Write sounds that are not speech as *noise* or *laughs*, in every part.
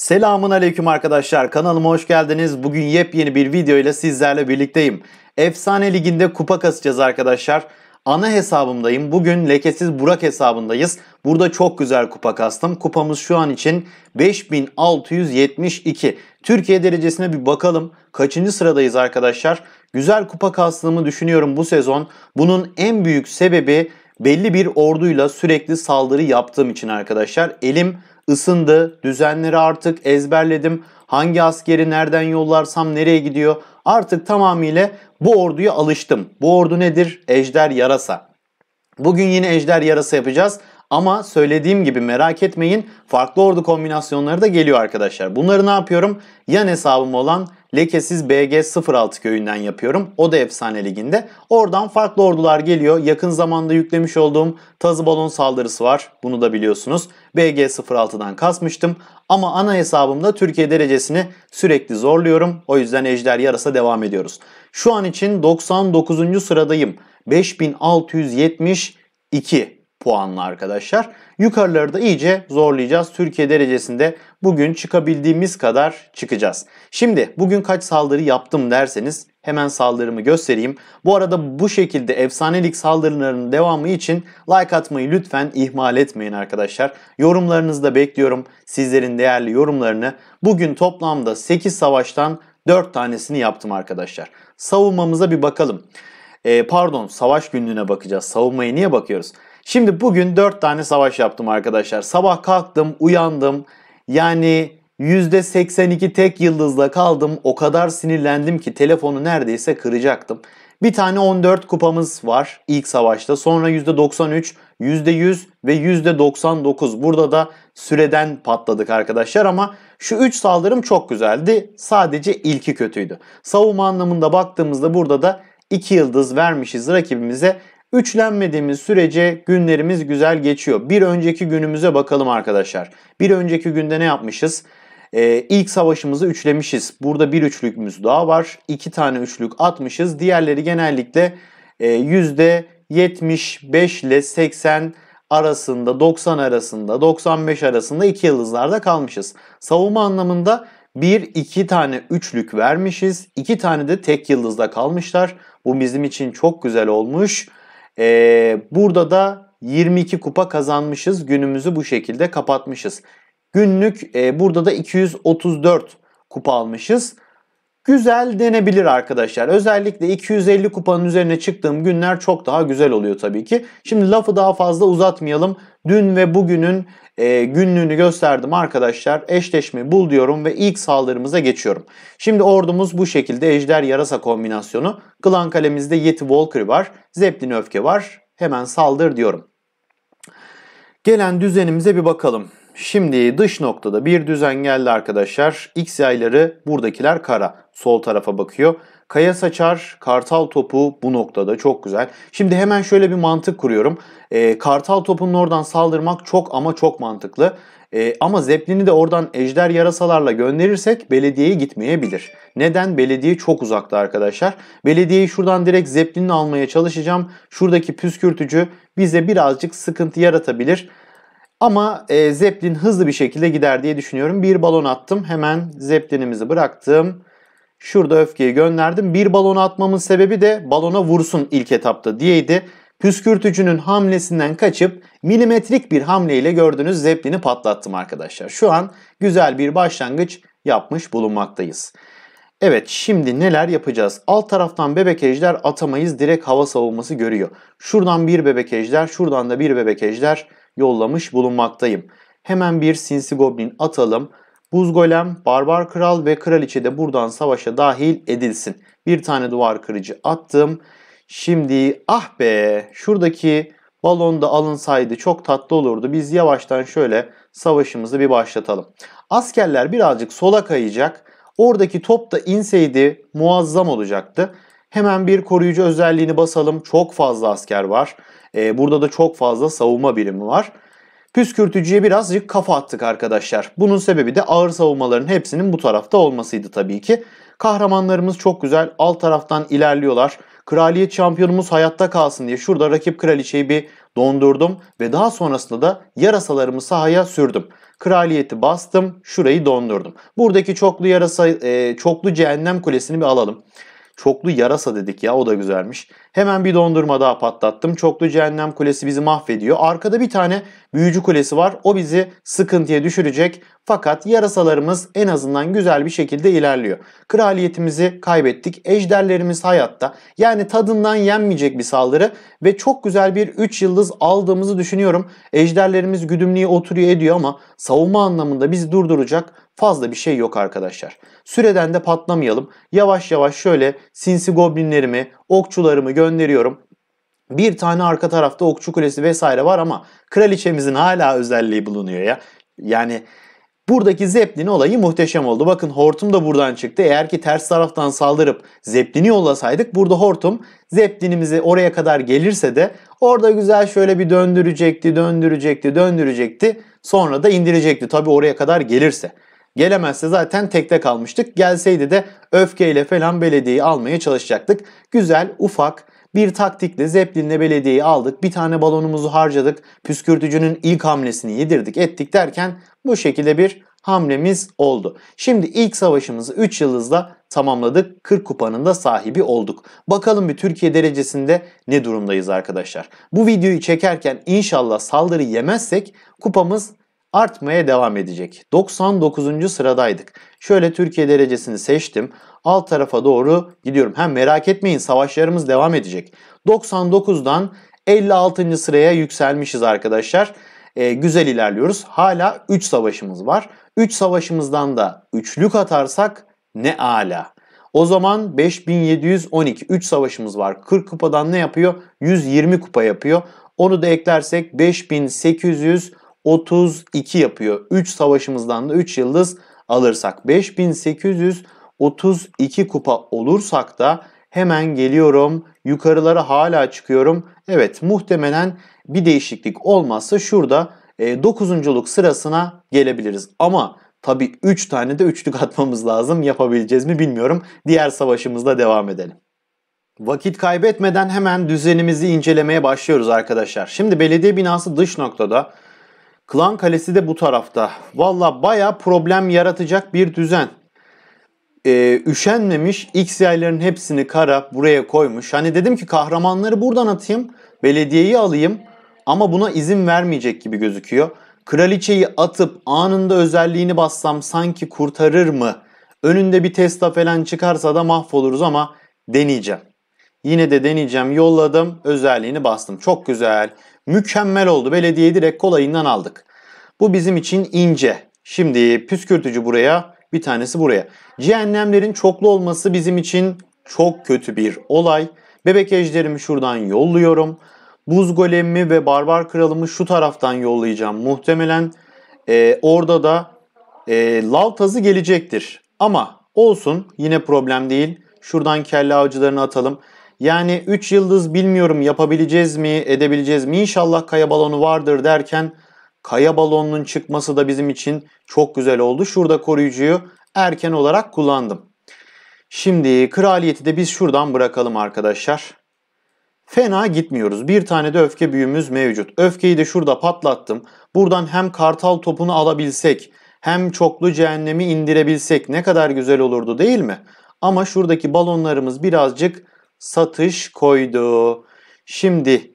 Selamun aleyküm arkadaşlar kanalıma hoş geldiniz. Bugün yepyeni bir video ile sizlerle birlikteyim. Efsane liginde kupa kasacağız arkadaşlar. Ana hesabımdayım. Bugün lekesiz Burak hesabındayız. Burada çok güzel kupa kastım. Kupamız şu an için 5672. Türkiye derecesine bir bakalım. Kaçıncı sıradayız arkadaşlar? Güzel kupa kastığımı düşünüyorum bu sezon. Bunun en büyük sebebi belli bir orduyla sürekli saldırı yaptığım için arkadaşlar. Elim ısındı, düzenleri artık ezberledim, hangi askeri nereden yollarsam nereye gidiyor artık tamamıyla bu orduya alıştım. Bu ordu nedir? Ejder yarasa. Bugün yine ejder yarasa yapacağız ama söylediğim gibi merak etmeyin farklı ordu kombinasyonları da geliyor arkadaşlar. Bunları ne yapıyorum? Yan hesabım olan lekesiz BG06 köyünden yapıyorum. O da efsane liginde. Oradan farklı ordular geliyor. Yakın zamanda yüklemiş olduğum tazı balon saldırısı var. Bunu da biliyorsunuz. BG06'dan kasmıştım. Ama ana hesabımda Türkiye derecesini sürekli zorluyorum. O yüzden ejder yarasa devam ediyoruz. Şu an için 99. sıradayım. 5672 puanla arkadaşlar. Yukarıları da iyice zorlayacağız. Türkiye derecesinde bugün çıkabildiğimiz kadar çıkacağız. Şimdi bugün kaç saldırı yaptım derseniz hemen saldırımı göstereyim. Bu arada bu şekilde efsanelik saldırılarının devamı için like atmayı lütfen ihmal etmeyin arkadaşlar. Yorumlarınızı da bekliyorum. Sizlerin değerli yorumlarını. Bugün toplamda 8 savaştan 4 tanesini yaptım arkadaşlar. Savunmamıza bir bakalım. E, pardon savaş günlüğüne bakacağız. Savunmaya niye bakıyoruz? Şimdi bugün 4 tane savaş yaptım arkadaşlar. Sabah kalktım, uyandım. Yani %82 tek yıldızla kaldım. O kadar sinirlendim ki telefonu neredeyse kıracaktım. Bir tane 14 kupamız var ilk savaşta. Sonra %93, %100 ve %99. Burada da süreden patladık arkadaşlar ama şu 3 saldırım çok güzeldi. Sadece ilki kötüydü. Savunma anlamında baktığımızda burada da 2 yıldız vermişiz rakibimize Üçlenmediğimiz sürece günlerimiz güzel geçiyor. Bir önceki günümüze bakalım arkadaşlar. Bir önceki günde ne yapmışız? Ee, ilk savaşımızı üçlemişiz. Burada bir üçlükümüz daha var. İki tane üçlük atmışız. Diğerleri genellikle e, %75 ile 80 arasında, 90 arasında, 95 arasında iki yıldızlarda kalmışız. Savunma anlamında bir iki tane üçlük vermişiz. İki tane de tek yıldızda kalmışlar. Bu bizim için çok güzel olmuş. Ee, burada da 22 kupa kazanmışız. Günümüzü bu şekilde kapatmışız. Günlük e, burada da 234 kupa almışız. Güzel denebilir arkadaşlar. Özellikle 250 kupanın üzerine çıktığım günler çok daha güzel oluyor tabii ki. Şimdi lafı daha fazla uzatmayalım. Dün ve bugünün e, günlüğünü gösterdim arkadaşlar. Eşleşme bul diyorum ve ilk saldırımıza geçiyorum. Şimdi ordumuz bu şekilde ejder yarasa kombinasyonu. Klan kalemizde Yeti Valkyrie var. Zeplin öfke var. Hemen saldır diyorum. Gelen düzenimize bir bakalım. Şimdi dış noktada bir düzen geldi arkadaşlar. X yayları buradakiler kara. Sol tarafa bakıyor. Kaya Saçar, Kartal Topu bu noktada çok güzel. Şimdi hemen şöyle bir mantık kuruyorum. E, Kartal Topu'nun oradan saldırmak çok ama çok mantıklı. E, ama Zeplin'i de oradan ejder yarasalarla gönderirsek belediyeye gitmeyebilir. Neden? Belediye çok uzakta arkadaşlar. Belediyeyi şuradan direkt Zeplin'i almaya çalışacağım. Şuradaki püskürtücü bize birazcık sıkıntı yaratabilir. Ama e, Zeppelin hızlı bir şekilde gider diye düşünüyorum. Bir balon attım. Hemen Zeplin'imizi bıraktım. Şurada öfkeyi gönderdim. Bir balona atmamın sebebi de balona vursun ilk etapta diyeydi. Püskürtücünün hamlesinden kaçıp milimetrik bir hamleyle gördüğünüz zeplini patlattım arkadaşlar. Şu an güzel bir başlangıç yapmış bulunmaktayız. Evet şimdi neler yapacağız? Alt taraftan bebek ejder atamayız. Direkt hava savunması görüyor. Şuradan bir bebek ejder, şuradan da bir bebek ejder yollamış bulunmaktayım. Hemen bir sinsi goblin atalım. Buz Golem, Barbar Kral ve Kraliçe de buradan savaşa dahil edilsin. Bir tane duvar kırıcı attım. Şimdi ah be şuradaki balon da alınsaydı çok tatlı olurdu. Biz yavaştan şöyle savaşımızı bir başlatalım. Askerler birazcık sola kayacak. Oradaki top da inseydi muazzam olacaktı. Hemen bir koruyucu özelliğini basalım. Çok fazla asker var. Ee, burada da çok fazla savunma birimi var. Püskürtücüye birazcık kafa attık arkadaşlar. Bunun sebebi de ağır savunmaların hepsinin bu tarafta olmasıydı tabii ki. Kahramanlarımız çok güzel alt taraftan ilerliyorlar. Kraliyet şampiyonumuz hayatta kalsın diye şurada rakip kraliçeyi bir dondurdum ve daha sonrasında da yarasalarımı sahaya sürdüm. Kraliyeti bastım, şurayı dondurdum. Buradaki çoklu yarasa, e, çoklu cehennem kulesini bir alalım. Çoklu yarasa dedik ya o da güzelmiş. Hemen bir dondurma daha patlattım. Çoklu cehennem kulesi bizi mahvediyor. Arkada bir tane büyücü kulesi var. O bizi sıkıntıya düşürecek. Fakat yarasalarımız en azından güzel bir şekilde ilerliyor. Kraliyetimizi kaybettik. Ejderlerimiz hayatta. Yani tadından yenmeyecek bir saldırı ve çok güzel bir 3 yıldız aldığımızı düşünüyorum. Ejderlerimiz güdümlüğe oturuyor ediyor ama savunma anlamında bizi durduracak fazla bir şey yok arkadaşlar. Süreden de patlamayalım. Yavaş yavaş şöyle sinsi goblinlerimi, okçularımı gönderiyorum. Bir tane arka tarafta okçu kulesi vesaire var ama kraliçemizin hala özelliği bulunuyor ya. Yani buradaki Zeppelin olayı muhteşem oldu. Bakın Hortum da buradan çıktı. Eğer ki ters taraftan saldırıp Zeppelin'i yollasaydık burada Hortum Zeppelin'imizi oraya kadar gelirse de orada güzel şöyle bir döndürecekti, döndürecekti, döndürecekti. Sonra da indirecekti tabii oraya kadar gelirse. Gelemezse zaten tekte kalmıştık. Gelseydi de öfkeyle falan belediyeyi almaya çalışacaktık. Güzel, ufak, bir taktikle Zeppelin'le belediyeyi aldık. Bir tane balonumuzu harcadık. Püskürtücünün ilk hamlesini yedirdik ettik derken bu şekilde bir hamlemiz oldu. Şimdi ilk savaşımızı 3 yıldızla tamamladık. 40 kupanın da sahibi olduk. Bakalım bir Türkiye derecesinde ne durumdayız arkadaşlar. Bu videoyu çekerken inşallah saldırı yemezsek kupamız artmaya devam edecek. 99. sıradaydık. Şöyle Türkiye derecesini seçtim. Alt tarafa doğru gidiyorum. Hem merak etmeyin savaşlarımız devam edecek. 99'dan 56. sıraya yükselmişiz arkadaşlar. Ee, güzel ilerliyoruz. Hala 3 savaşımız var. 3 savaşımızdan da üçlük atarsak ne ala. O zaman 5712 3 savaşımız var. 40 kupadan ne yapıyor? 120 kupa yapıyor. Onu da eklersek 5800 32 yapıyor. 3 savaşımızdan da 3 yıldız alırsak 5832 kupa olursak da hemen geliyorum. Yukarılara hala çıkıyorum. Evet muhtemelen bir değişiklik olmazsa şurada 9.luk e, sırasına gelebiliriz. Ama tabi 3 tane de üçlük atmamız lazım. Yapabileceğiz mi bilmiyorum. Diğer savaşımızda devam edelim. Vakit kaybetmeden hemen düzenimizi incelemeye başlıyoruz arkadaşlar. Şimdi belediye binası dış noktada Klan Kalesi de bu tarafta. Valla baya problem yaratacak bir düzen. Ee, üşenmemiş X yayların hepsini kara buraya koymuş. Hani dedim ki kahramanları buradan atayım. Belediyeyi alayım. Ama buna izin vermeyecek gibi gözüküyor. Kraliçeyi atıp anında özelliğini bassam sanki kurtarır mı? Önünde bir testa falan çıkarsa da mahvoluruz ama deneyeceğim. Yine de deneyeceğim. Yolladım. Özelliğini bastım. Çok güzel. Mükemmel oldu. Belediyeyi direkt kolayından aldık. Bu bizim için ince. Şimdi püskürtücü buraya, bir tanesi buraya. Cehennemlerin çoklu olması bizim için çok kötü bir olay. Bebek ejderimi şuradan yolluyorum. Buz golemimi ve barbar kralımı şu taraftan yollayacağım muhtemelen. E, orada da e, lav tazı gelecektir. Ama olsun yine problem değil. Şuradan kelle avcılarını atalım. Yani 3 yıldız bilmiyorum yapabileceğiz mi, edebileceğiz mi? İnşallah kaya balonu vardır derken kaya balonunun çıkması da bizim için çok güzel oldu. Şurada koruyucuyu erken olarak kullandım. Şimdi kraliyeti de biz şuradan bırakalım arkadaşlar. Fena gitmiyoruz. Bir tane de öfke büyümüz mevcut. Öfkeyi de şurada patlattım. Buradan hem kartal topunu alabilsek hem çoklu cehennemi indirebilsek ne kadar güzel olurdu değil mi? Ama şuradaki balonlarımız birazcık satış koydu. Şimdi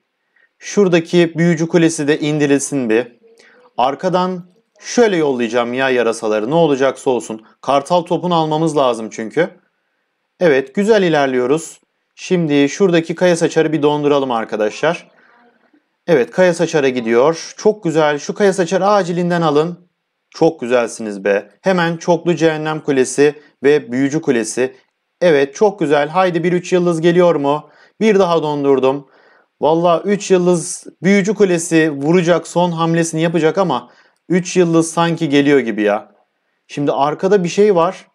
şuradaki büyücü kulesi de indirilsin bir. Arkadan şöyle yollayacağım ya yarasaları ne olacaksa olsun. Kartal topunu almamız lazım çünkü. Evet güzel ilerliyoruz. Şimdi şuradaki kaya saçarı bir donduralım arkadaşlar. Evet kaya saçara gidiyor. Çok güzel. Şu kaya saçarı acilinden alın. Çok güzelsiniz be. Hemen çoklu cehennem kulesi ve büyücü kulesi Evet çok güzel. Haydi bir 3 yıldız geliyor mu? Bir daha dondurdum. Valla 3 yıldız büyücü kulesi vuracak son hamlesini yapacak ama 3 yıldız sanki geliyor gibi ya. Şimdi arkada bir şey var.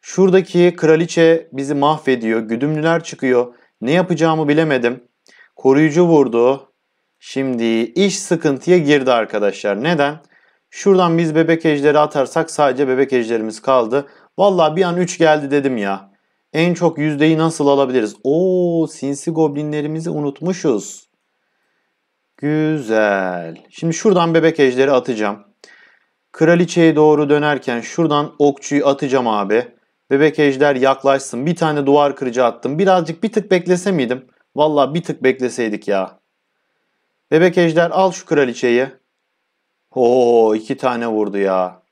Şuradaki kraliçe bizi mahvediyor. Güdümlüler çıkıyor. Ne yapacağımı bilemedim. Koruyucu vurdu. Şimdi iş sıkıntıya girdi arkadaşlar. Neden? Şuradan biz bebek ejderi atarsak sadece bebek ejderimiz kaldı. Valla bir an 3 geldi dedim ya. En çok yüzdeyi nasıl alabiliriz? Oo, sinsi goblinlerimizi unutmuşuz. Güzel. Şimdi şuradan bebek ejderi atacağım. Kraliçeye doğru dönerken şuradan okçuyu atacağım abi. Bebek ejder yaklaşsın. Bir tane duvar kırıcı attım. Birazcık bir tık beklese miydim? Valla bir tık bekleseydik ya. Bebek ejder al şu kraliçeyi. Oo iki tane vurdu ya.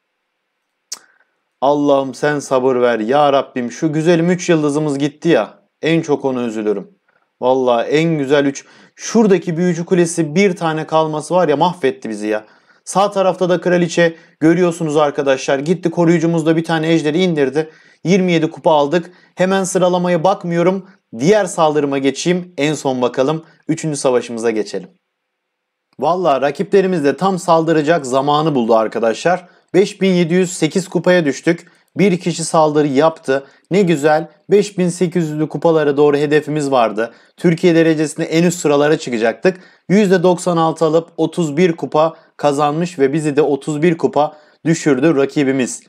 Allah'ım sen sabır ver ya Rabbim şu güzel 3 yıldızımız gitti ya. En çok onu üzülürüm. Valla en güzel 3. Şuradaki büyücü kulesi bir tane kalması var ya mahvetti bizi ya. Sağ tarafta da kraliçe görüyorsunuz arkadaşlar. Gitti koruyucumuz da bir tane ejderi indirdi. 27 kupa aldık. Hemen sıralamaya bakmıyorum. Diğer saldırıma geçeyim. En son bakalım. Üçüncü savaşımıza geçelim. Valla rakiplerimiz de tam saldıracak zamanı buldu arkadaşlar. 5708 kupaya düştük. Bir kişi saldırı yaptı. Ne güzel 5800'lü kupalara doğru hedefimiz vardı. Türkiye derecesinde en üst sıralara çıkacaktık. %96 alıp 31 kupa kazanmış ve bizi de 31 kupa düşürdü rakibimiz.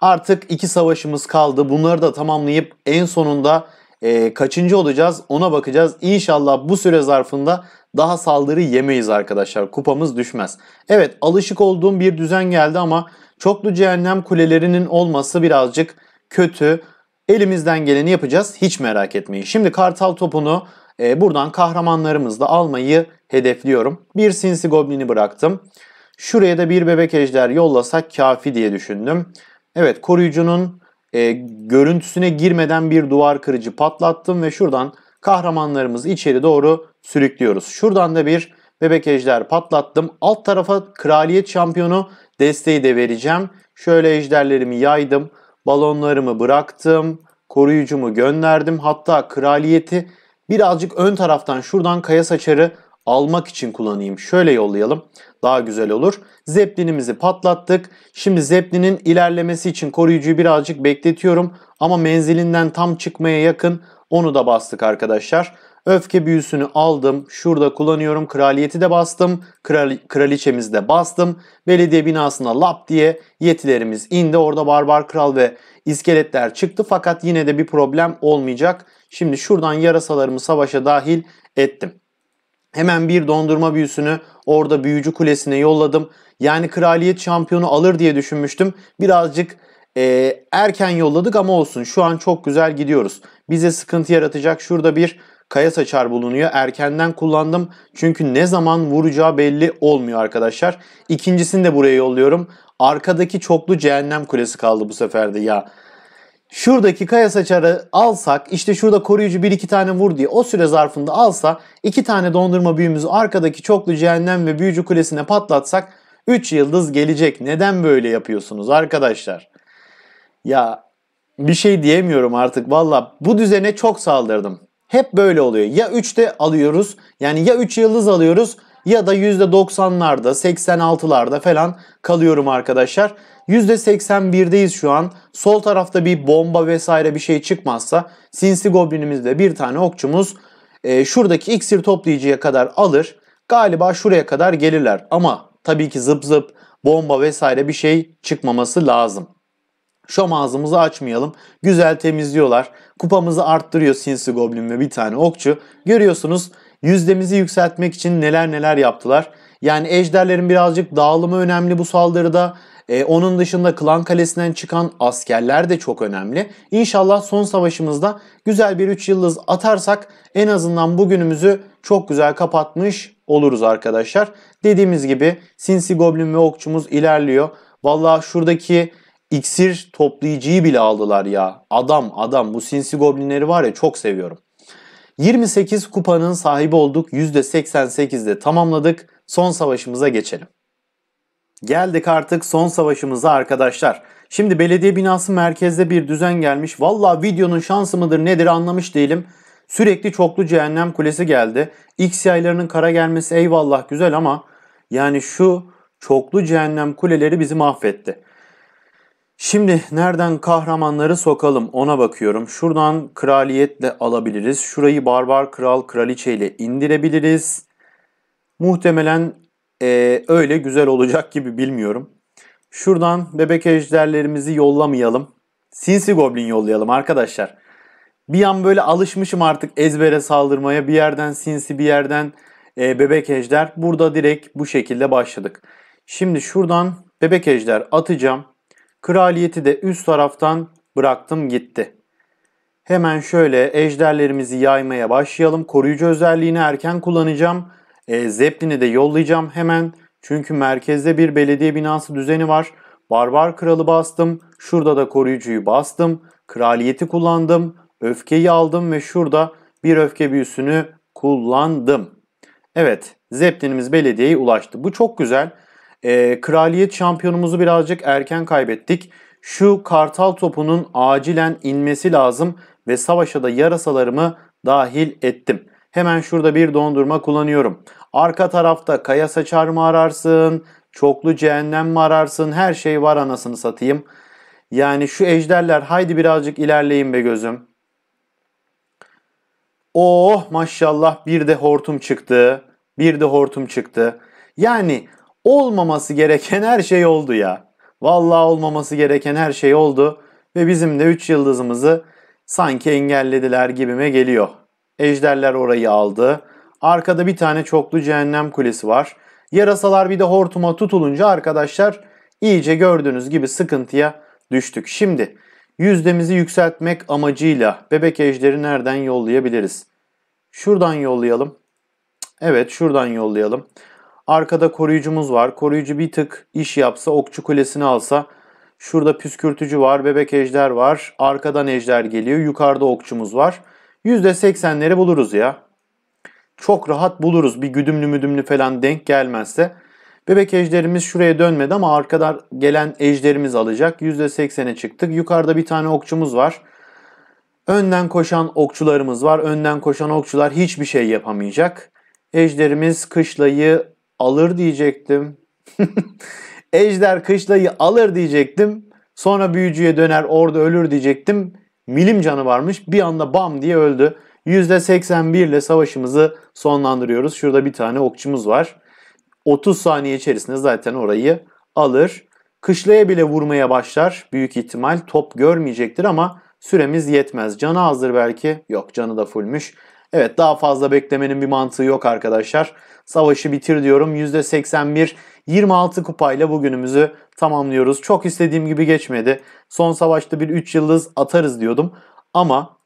Artık iki savaşımız kaldı. Bunları da tamamlayıp en sonunda e, kaçıncı olacağız ona bakacağız. İnşallah bu süre zarfında daha saldırı yemeyiz arkadaşlar. Kupamız düşmez. Evet alışık olduğum bir düzen geldi ama çoklu cehennem kulelerinin olması birazcık kötü. Elimizden geleni yapacağız. Hiç merak etmeyin. Şimdi kartal topunu e, buradan kahramanlarımızla almayı hedefliyorum. Bir sinsi goblini bıraktım. Şuraya da bir bebek ejder yollasak kafi diye düşündüm. Evet koruyucunun e, görüntüsüne girmeden bir duvar kırıcı patlattım ve şuradan kahramanlarımızı içeri doğru sürüklüyoruz. Şuradan da bir bebek ejder patlattım. Alt tarafa kraliyet şampiyonu desteği de vereceğim. Şöyle ejderlerimi yaydım. Balonlarımı bıraktım. Koruyucumu gönderdim. Hatta kraliyeti birazcık ön taraftan şuradan kaya saçarı almak için kullanayım. Şöyle yollayalım. Daha güzel olur. Zeplinimizi patlattık. Şimdi Zeplin'in ilerlemesi için koruyucuyu birazcık bekletiyorum. Ama menzilinden tam çıkmaya yakın onu da bastık arkadaşlar. Öfke büyüsünü aldım. Şurada kullanıyorum. Kraliyeti de bastım. Kral, kraliçemizi de bastım. Belediye binasına lap diye yetilerimiz indi. Orada barbar kral ve iskeletler çıktı. Fakat yine de bir problem olmayacak. Şimdi şuradan yarasalarımı savaşa dahil ettim. Hemen bir dondurma büyüsünü orada büyücü kulesine yolladım. Yani kraliyet şampiyonu alır diye düşünmüştüm. Birazcık e, erken yolladık ama olsun şu an çok güzel gidiyoruz. Bize sıkıntı yaratacak şurada bir kaya saçar bulunuyor. Erkenden kullandım çünkü ne zaman vuracağı belli olmuyor arkadaşlar. İkincisini de buraya yolluyorum. Arkadaki çoklu cehennem kulesi kaldı bu sefer de ya. Şuradaki kaya saçarı alsak işte şurada koruyucu bir iki tane vur diye o süre zarfında alsa iki tane dondurma büyümüzü arkadaki çoklu cehennem ve büyücü kulesine patlatsak 3 yıldız gelecek. Neden böyle yapıyorsunuz arkadaşlar? Ya bir şey diyemiyorum artık valla bu düzene çok saldırdım. Hep böyle oluyor. Ya 3'te alıyoruz yani ya 3 yıldız alıyoruz ya da %90'larda 86'larda falan kalıyorum arkadaşlar. %81'deyiz şu an. Sol tarafta bir bomba vesaire bir şey çıkmazsa sinsi goblinimizle bir tane okçumuz e, şuradaki iksir toplayıcıya kadar alır. Galiba şuraya kadar gelirler ama tabii ki zıp zıp bomba vesaire bir şey çıkmaması lazım. Şom ağzımızı açmayalım. Güzel temizliyorlar. Kupamızı arttırıyor sinsi goblin ve bir tane okçu. Görüyorsunuz yüzdemizi yükseltmek için neler neler yaptılar. Yani ejderlerin birazcık dağılımı önemli bu saldırıda. Ee, onun dışında Klan Kalesi'nden çıkan askerler de çok önemli. İnşallah son savaşımızda güzel bir 3 yıldız atarsak en azından bugünümüzü çok güzel kapatmış oluruz arkadaşlar. Dediğimiz gibi Sinsi Goblin ve Okçumuz ilerliyor. Vallahi şuradaki iksir toplayıcıyı bile aldılar ya. Adam adam bu sinsi goblinleri var ya çok seviyorum. 28 kupanın sahibi olduk. %88'de tamamladık. Son savaşımıza geçelim. Geldik artık son savaşımıza arkadaşlar. Şimdi belediye binası merkezde bir düzen gelmiş. Valla videonun şansı mıdır nedir anlamış değilim. Sürekli çoklu cehennem kulesi geldi. X yaylarının kara gelmesi eyvallah güzel ama yani şu çoklu cehennem kuleleri bizi mahvetti. Şimdi nereden kahramanları sokalım ona bakıyorum. Şuradan kraliyetle alabiliriz. Şurayı barbar kral kraliçe ile indirebiliriz. Muhtemelen e, öyle güzel olacak gibi bilmiyorum. Şuradan bebek ejderlerimizi yollamayalım. Sinsi Goblin yollayalım arkadaşlar. Bir an böyle alışmışım artık ezbere saldırmaya. Bir yerden sinsi bir yerden e, bebek ejder. Burada direkt bu şekilde başladık. Şimdi şuradan bebek ejder atacağım. Kraliyeti de üst taraftan bıraktım gitti. Hemen şöyle ejderlerimizi yaymaya başlayalım. Koruyucu özelliğini erken kullanacağım. E, Zeppelin'i de yollayacağım hemen. Çünkü merkezde bir belediye binası düzeni var. Barbar kralı bastım. Şurada da koruyucuyu bastım. Kraliyeti kullandım. Öfkeyi aldım ve şurada bir öfke büyüsünü kullandım. Evet, Zeppelin'imiz belediyeye ulaştı. Bu çok güzel e, kraliyet şampiyonumuzu birazcık erken kaybettik. Şu kartal topunun acilen inmesi lazım ve savaşa da yarasalarımı dahil ettim. Hemen şurada bir dondurma kullanıyorum. Arka tarafta kaya saçar mı ararsın, çoklu cehennem mi ararsın, her şey var anasını satayım. Yani şu ejderler haydi birazcık ilerleyin be gözüm. Oh maşallah bir de hortum çıktı. Bir de hortum çıktı. Yani olmaması gereken her şey oldu ya. Vallahi olmaması gereken her şey oldu ve bizim de 3 yıldızımızı sanki engellediler gibime geliyor. Ejderler orayı aldı. Arkada bir tane çoklu cehennem kulesi var. Yarasalar bir de hortuma tutulunca arkadaşlar iyice gördüğünüz gibi sıkıntıya düştük. Şimdi yüzdemizi yükseltmek amacıyla bebek ejderi nereden yollayabiliriz? Şuradan yollayalım. Evet şuradan yollayalım. Arkada koruyucumuz var. Koruyucu bir tık iş yapsa, okçu kulesini alsa. Şurada püskürtücü var, bebek ejder var. Arkadan ejder geliyor. Yukarıda okçumuz var. %80'leri buluruz ya. Çok rahat buluruz bir güdümlü müdümlü falan denk gelmezse. Bebek ejderimiz şuraya dönmedi ama arkada gelen ejderimiz alacak. %80'e çıktık. Yukarıda bir tane okçumuz var. Önden koşan okçularımız var. Önden koşan okçular hiçbir şey yapamayacak. Ejderimiz kışlayı alır diyecektim. *laughs* Ejder kışlayı alır diyecektim. Sonra büyücüye döner orada ölür diyecektim. Milim canı varmış bir anda bam diye öldü. %81 ile savaşımızı sonlandırıyoruz. Şurada bir tane okçumuz var. 30 saniye içerisinde zaten orayı alır. Kışlaya bile vurmaya başlar. Büyük ihtimal top görmeyecektir ama süremiz yetmez. Canı azdır belki. Yok canı da fullmüş. Evet daha fazla beklemenin bir mantığı yok arkadaşlar. Savaşı bitir diyorum. %81 26 kupayla bugünümüzü tamamlıyoruz. Çok istediğim gibi geçmedi. Son savaşta bir 3 yıldız atarız diyordum. Ama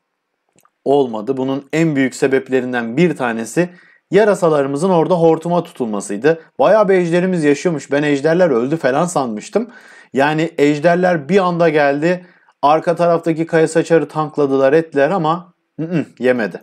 olmadı. Bunun en büyük sebeplerinden bir tanesi yarasalarımızın orada hortuma tutulmasıydı. Bayağı bir ejderimiz yaşıyormuş. Ben ejderler öldü falan sanmıştım. Yani ejderler bir anda geldi. Arka taraftaki kaya saçarı tankladılar ettiler ama ı -ı, yemedi.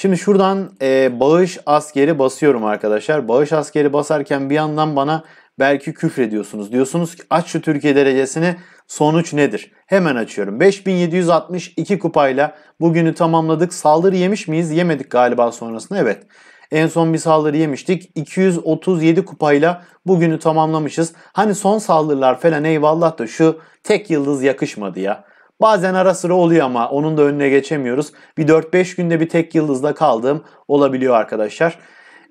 Şimdi şuradan e, bağış askeri basıyorum arkadaşlar. Bağış askeri basarken bir yandan bana belki küfrediyorsunuz. Diyorsunuz ki aç şu Türkiye derecesini sonuç nedir? Hemen açıyorum. 5762 kupayla bugünü tamamladık. Saldırı yemiş miyiz? Yemedik galiba sonrasında evet. En son bir saldırı yemiştik. 237 kupayla bugünü tamamlamışız. Hani son saldırılar falan eyvallah da şu tek yıldız yakışmadı ya. Bazen ara sıra oluyor ama onun da önüne geçemiyoruz. Bir 4-5 günde bir tek yıldızda kaldığım olabiliyor arkadaşlar.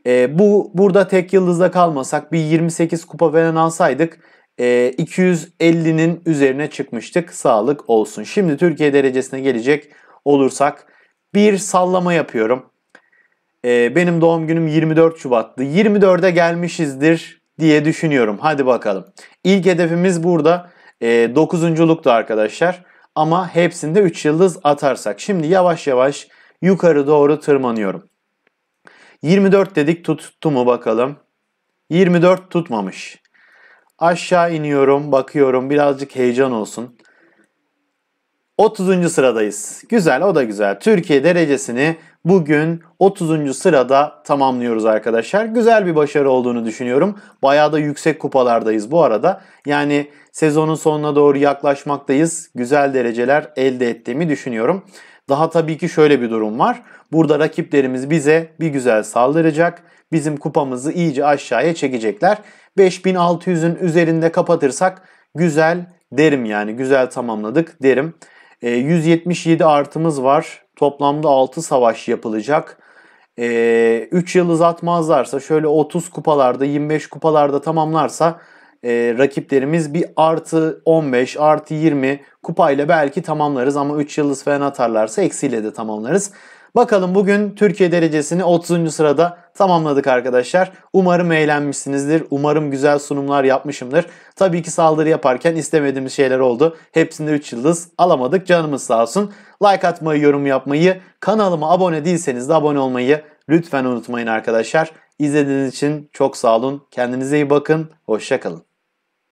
E, bu burada tek yıldızda kalmasak bir 28 kupa falan alsaydık e, 250'nin üzerine çıkmıştık. Sağlık olsun. Şimdi Türkiye derecesine gelecek olursak bir sallama yapıyorum. E, benim doğum günüm 24 Şubat'tı. 24'e gelmişizdir diye düşünüyorum. Hadi bakalım. İlk hedefimiz burada. E, ee, 9.luktu arkadaşlar ama hepsinde 3 yıldız atarsak. Şimdi yavaş yavaş yukarı doğru tırmanıyorum. 24 dedik tuttu mu bakalım. 24 tutmamış. Aşağı iniyorum, bakıyorum birazcık heyecan olsun. 30. sıradayız. Güzel o da güzel. Türkiye derecesini bugün 30. sırada tamamlıyoruz arkadaşlar. Güzel bir başarı olduğunu düşünüyorum. Bayağı da yüksek kupalardayız bu arada. Yani sezonun sonuna doğru yaklaşmaktayız. Güzel dereceler elde ettiğimi düşünüyorum. Daha tabii ki şöyle bir durum var. Burada rakiplerimiz bize bir güzel saldıracak. Bizim kupamızı iyice aşağıya çekecekler. 5600'ün üzerinde kapatırsak güzel derim yani. Güzel tamamladık derim. E, ee, 177 artımız var. Toplamda 6 savaş yapılacak. E, ee, 3 yıl uzatmazlarsa şöyle 30 kupalarda 25 kupalarda tamamlarsa e, rakiplerimiz bir artı 15 artı 20 kupayla belki tamamlarız ama 3 yıldız falan atarlarsa eksiyle de tamamlarız. Bakalım bugün Türkiye derecesini 30. sırada tamamladık arkadaşlar. Umarım eğlenmişsinizdir. Umarım güzel sunumlar yapmışımdır. Tabii ki saldırı yaparken istemediğimiz şeyler oldu. Hepsinde 3 yıldız alamadık. Canımız sağ olsun. Like atmayı, yorum yapmayı, kanalıma abone değilseniz de abone olmayı lütfen unutmayın arkadaşlar. İzlediğiniz için çok sağ olun. Kendinize iyi bakın. Hoşçakalın.